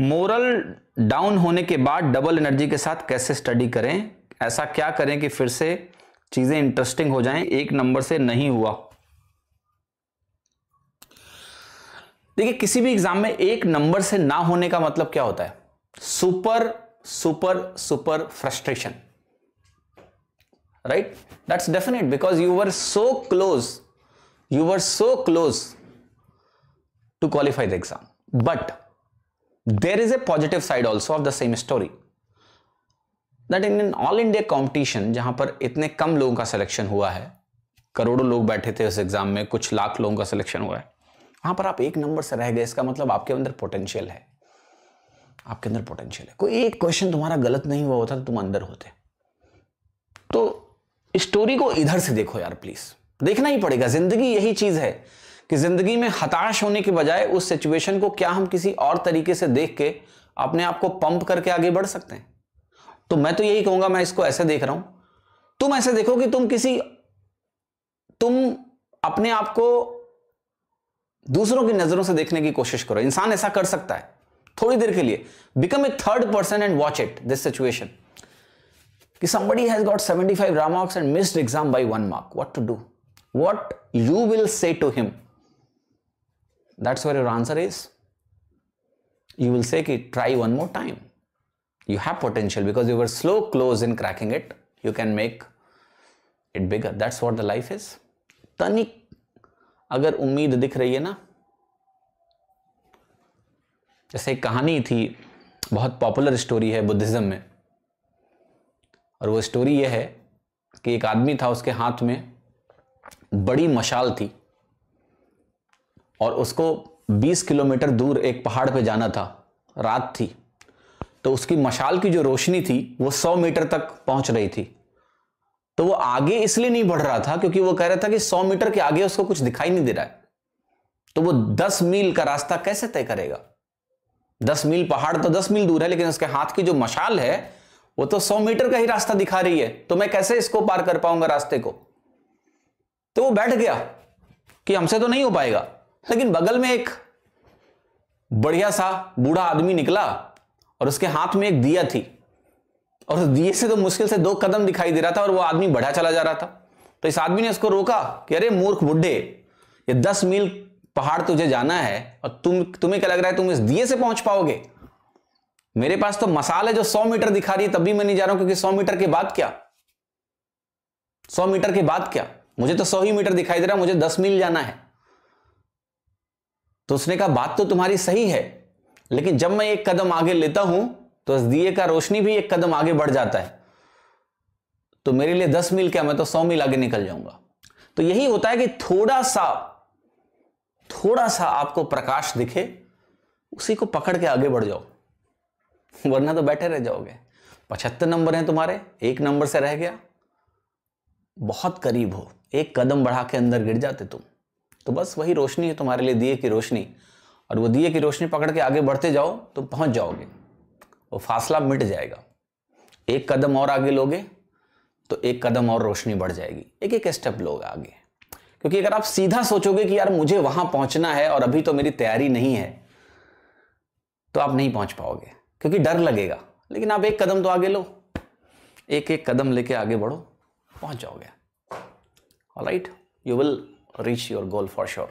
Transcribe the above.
Moral down होने के बाद डबल एनर्जी के साथ कैसे स्टडी करें ऐसा क्या करें कि फिर से चीजें इंटरेस्टिंग हो जाएं एक नंबर से नहीं हुआ देखिए किसी भी एग्जाम में एक नंबर से ना होने का मतलब क्या होता है super super super frustration right that's definite because you were so close you were so close to qualify the exam but There is a positive side also of the same story. That in an all India competition जहां पर इतने कम लोगों का selection हुआ है करोड़ों लोग बैठे थे उस एग्जाम में कुछ लाख लोगों का सिलेक्शन हुआ है वहां पर आप एक नंबर से रह गए इसका मतलब आपके अंदर पोटेंशियल है आपके अंदर पोटेंशियल है कोई एक क्वेश्चन तुम्हारा गलत नहीं हुआ होता तो तुम अंदर होते तो स्टोरी को इधर से देखो यार प्लीज देखना ही पड़ेगा जिंदगी यही चीज है कि ज़िंदगी में हताश होने के बजाय उस सिचुएशन को क्या हम किसी और तरीके से देख के अपने आप को पंप करके आगे बढ़ सकते हैं तो मैं तो यही कहूंगा मैं इसको ऐसे देख रहा हूं तुम ऐसे देखो कि तुम किसी तुम अपने आप को दूसरों की नजरों से देखने की कोशिश करो इंसान ऐसा कर सकता है थोड़ी देर के लिए become a third person and watch it this situation कि somebody has got 75 raw marks and missed exam by one mark what to do what you will say to him That's where your answer is. You will say, Ki, try one more time. You have potential because you were slow close in cracking it. You can make it bigger. That's what the life is. तनिक agar ummeed dikh rahi hai na जैसे एक कहानी थी बहुत popular story है Buddhism में और वो स्टोरी ये है कि एक आदमी था उसके हाथ में बड़ी मशाल थी और उसको 20 किलोमीटर दूर एक पहाड़ पे जाना था रात थी तो उसकी मशाल की जो रोशनी थी वो 100 मीटर तक पहुंच रही थी तो वो आगे इसलिए नहीं बढ़ रहा था क्योंकि वो कह रहा था कि 100 मीटर के आगे उसको कुछ दिखाई नहीं दे रहा है तो वो 10 मील का रास्ता कैसे तय करेगा 10 मील पहाड़ तो 10 मील दूर है लेकिन उसके हाथ की जो मशाल है वो तो 100 मीटर का ही रास्ता दिखा रही है तो मैं कैसे इसको पार कर पाऊंगा रास्ते को तो वो बैठ गया कि हमसे तो नहीं हो पाएगा लेकिन बगल में एक बढ़िया सा बूढ़ा आदमी निकला और उसके हाथ में एक दिया थी और उस दिए से तो मुश्किल से दो कदम दिखाई दे रहा था और वो आदमी बढ़ा चला जा रहा था तो इस आदमी ने उसको रोका कि अरे मूर्ख बुढ़े ये दस मील पहाड़ तुझे जाना है और तुम तुम्हें क्या लग रहा है तुम इस दिए से पहुंच पाओगे मेरे पास तो मसाल है जो सौ मीटर दिखा रही है तब भी मैं नहीं जा रहा हूं क्योंकि सौ मीटर के बाद क्या सौ मीटर के बाद क्या मुझे तो सौ ही मीटर दिखाई दे रहा मुझे दस मील जाना है तो उसने कहा बात तो तुम्हारी सही है लेकिन जब मैं एक कदम आगे लेता हूं तो इस दिए का रोशनी भी एक कदम आगे बढ़ जाता है तो मेरे लिए दस मील क्या मैं तो सौ मील आगे निकल जाऊंगा तो यही होता है कि थोड़ा सा थोड़ा सा आपको प्रकाश दिखे उसी को पकड़ के आगे बढ़ जाओ वरना तो बैठे रह जाओगे पचहत्तर नंबर हैं तुम्हारे एक नंबर से रह गया बहुत करीब हो एक कदम बढ़ा के अंदर गिर जाते तुम तो बस वही रोशनी है तुम्हारे लिए दिए की रोशनी और वो दिए की रोशनी पकड़ के आगे बढ़ते जाओ तो पहुंच जाओगे वो फासला मिट जाएगा एक कदम और आगे लोगे तो एक कदम और रोशनी बढ़ जाएगी एक एक स्टेप लोगे आगे क्योंकि अगर आप सीधा सोचोगे कि यार मुझे वहां पहुंचना है और अभी तो मेरी तैयारी नहीं है तो आप नहीं पहुंच पाओगे क्योंकि डर लगेगा लेकिन आप एक कदम तो आगे लो एक एक कदम लेके आगे बढ़ो पहुंच जाओगे right you will reach your goal for sure